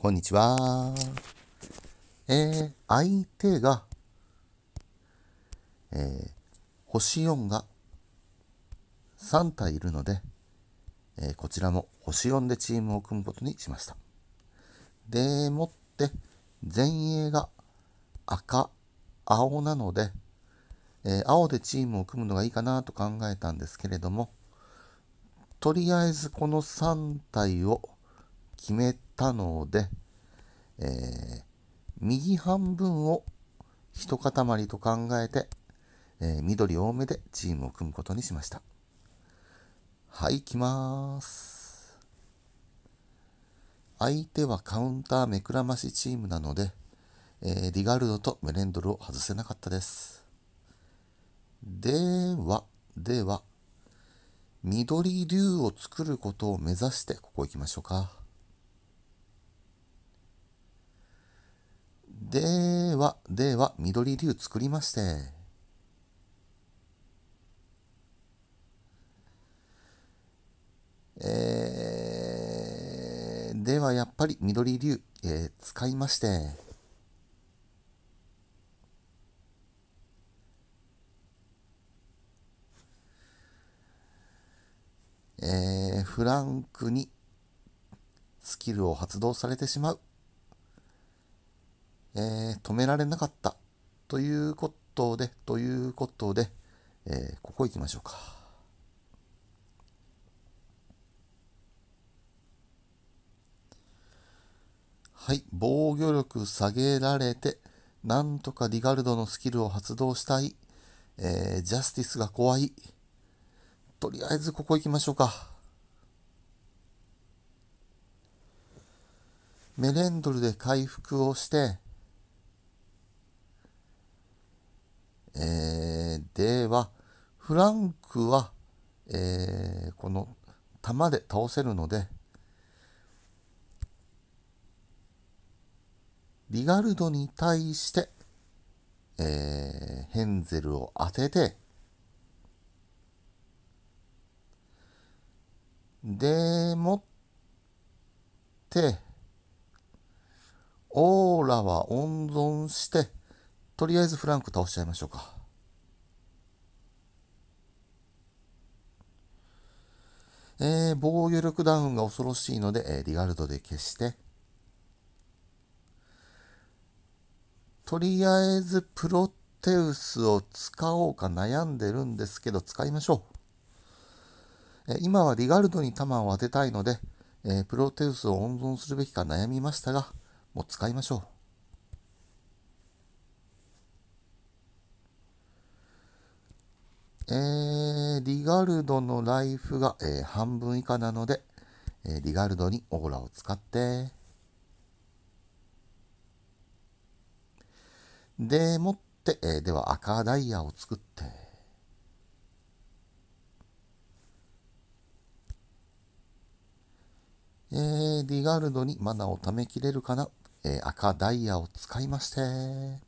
こんにちは。えー、相手が、えー、星4が3体いるので、えー、こちらも星4でチームを組むことにしました。でもって、前衛が赤、青なので、え青でチームを組むのがいいかなと考えたんですけれども、とりあえずこの3体を決めて、たので、えー、右半分を一塊と考えて、えー、緑多めでチームを組むことにしました。はい、行きます。相手はカウンター目くらましチームなので、えー、リガルドとメレンドルを外せなかったです。では、では、緑竜を作ることを目指してここ行きましょうか。では、では、緑竜作りまして。えー、ではやっぱり緑竜、えー、使いまして。えー、フランクにスキルを発動されてしまう。えー、止められなかったということで、ということで、えー、ここ行きましょうか。はい、防御力下げられて、なんとかディガルドのスキルを発動したい。えー、ジャスティスが怖い。とりあえずここ行きましょうか。メレンドルで回復をして、えー、では、フランクは、えー、この弾で倒せるので、リガルドに対して、えー、ヘンゼルを当てて、で、もって、オーラは温存して、とりあえずフランク倒しちゃいましょうか。えー、防御力ダウンが恐ろしいので、えー、リガルドで消して、とりあえずプロテウスを使おうか悩んでるんですけど、使いましょう。えー、今はリガルドに弾を当てたいので、えー、プロテウスを温存するべきか悩みましたが、もう使いましょう。えー、リガルドのライフが、えー、半分以下なので、えー、リガルドにオーラを使って、で、もって、えー、では赤ダイヤを作って、えー、リガルドにマナを貯めきれるかな、えー、赤ダイヤを使いまして、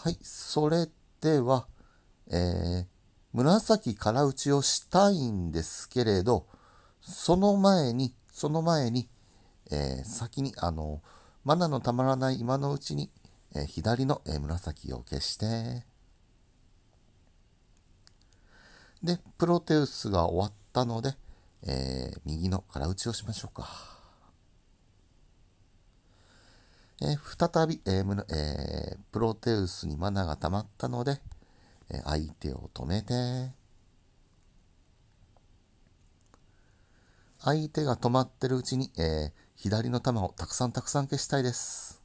はい、それでは、えー、紫から打ちをしたいんですけれど、その前に、その前に、えー、先に、あの、マナのたまらない今のうちに、えー、左の、え紫を消して、で、プロテウスが終わったので、え右の空打ちをしましょうか。えー、再び、えーえー、プロテウスにマナが溜まったので、え相手を止めて、相手が止まってるうちに、え左の球をたくさんたくさん消したいです。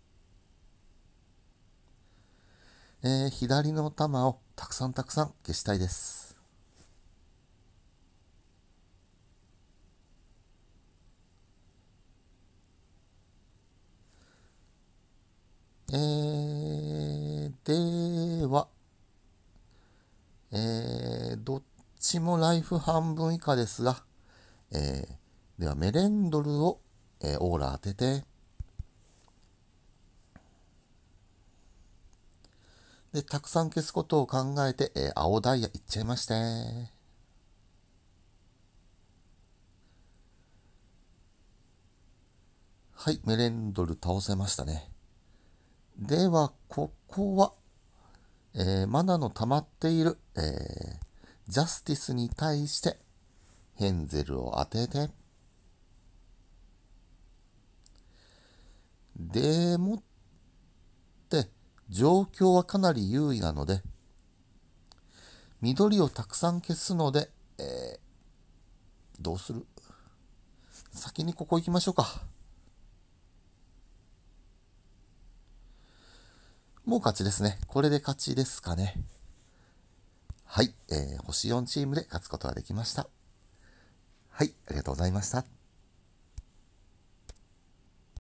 え左の球をたくさんたくさん消したいです。では、えー、どっちもライフ半分以下ですが、えー、ではメレンドルを、えー、オーラ当てて、で、たくさん消すことを考えて、えー、青ダイヤいっちゃいまして。はい、メレンドル倒せましたね。では、ここは、えー、マナの溜まっている、えー、ジャスティスに対して、ヘンゼルを当てて、でもって、状況はかなり優位なので、緑をたくさん消すので、えー、どうする先にここ行きましょうか。もう勝ちですね。これで勝ちですかね。はい、えー、星4チームで勝つことができました。はい、ありがとうございました。